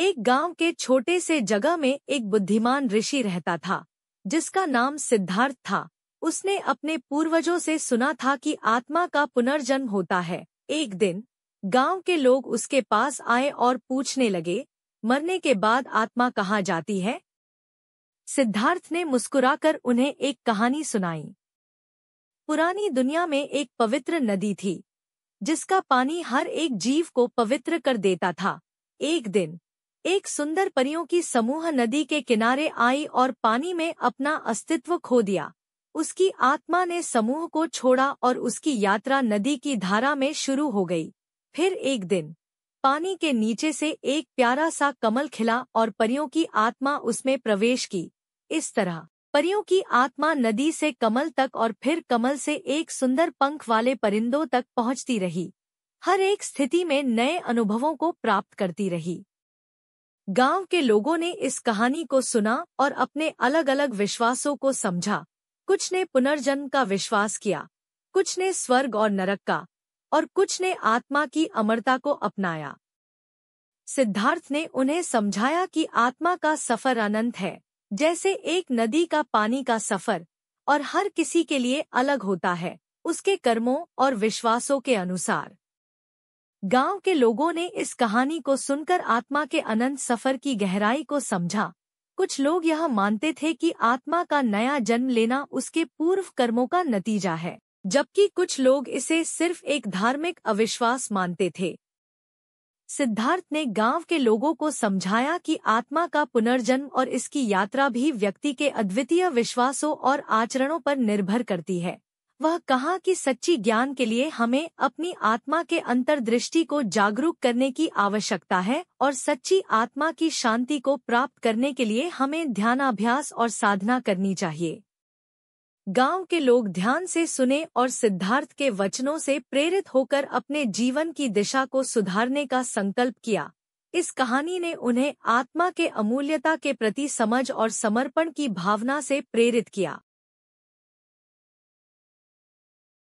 एक गांव के छोटे से जगह में एक बुद्धिमान ऋषि रहता था जिसका नाम सिद्धार्थ था उसने अपने पूर्वजों से सुना था कि आत्मा का पुनर्जन्म होता है एक दिन गांव के लोग उसके पास आए और पूछने लगे मरने के बाद आत्मा कहाँ जाती है सिद्धार्थ ने मुस्कुराकर उन्हें एक कहानी सुनाई पुरानी दुनिया में एक पवित्र नदी थी जिसका पानी हर एक जीव को पवित्र कर देता था एक दिन एक सुंदर परियों की समूह नदी के किनारे आई और पानी में अपना अस्तित्व खो दिया उसकी आत्मा ने समूह को छोड़ा और उसकी यात्रा नदी की धारा में शुरू हो गई फिर एक दिन पानी के नीचे से एक प्यारा सा कमल खिला और परियों की आत्मा उसमें प्रवेश की इस तरह परियों की आत्मा नदी से कमल तक और फिर कमल से एक सुंदर पंख वाले परिंदों तक पहुंचती रही हर एक स्थिति में नए अनुभवों को प्राप्त करती रही गांव के लोगों ने इस कहानी को सुना और अपने अलग-अलग विश्वासों को समझा कुछ ने पुनर्जन्म का विश्वास किया कुछ ने स्वर्ग और नरक का और कुछ ने आत्मा की अमरता को अपनाया सिद्धार्थ ने उन्हें समझाया कि आत्मा का सफर अनंत है जैसे एक नदी का पानी का सफर और हर किसी के लिए अलग होता है उसके कर्मों और विश्वासों के अनुसार गांव के लोगों ने इस कहानी को सुनकर आत्मा के अनंत सफर की गहराई को समझा कुछ लोग यह मानते थे कि आत्मा का नया जन्म लेना उसके पूर्व कर्मों का नतीजा है जबकि कुछ लोग इसे सिर्फ एक धार्मिक अविश्वास मानते थे सिद्धार्थ ने गांव के लोगों को समझाया कि आत्मा का पुनर्जन्म और इसकी यात्रा भी व्यक्ति के अद्वितीय विश्वासों और आचरणों पर निर्भर करती है वह कहा कि सच्ची ज्ञान के लिए हमें अपनी आत्मा के अंतर्दृष्टि को जागरूक करने की आवश्यकता है और सच्ची आत्मा की शांति को प्राप्त करने के लिए हमें ध्यानाभ्यास और साधना करनी चाहिए गांव के लोग ध्यान से सुने और सिद्धार्थ के वचनों से प्रेरित होकर अपने जीवन की दिशा को सुधारने का संकल्प किया इस कहानी ने उन्हें आत्मा के अमूल्यता के प्रति समझ और समर्पण की भावना से प्रेरित किया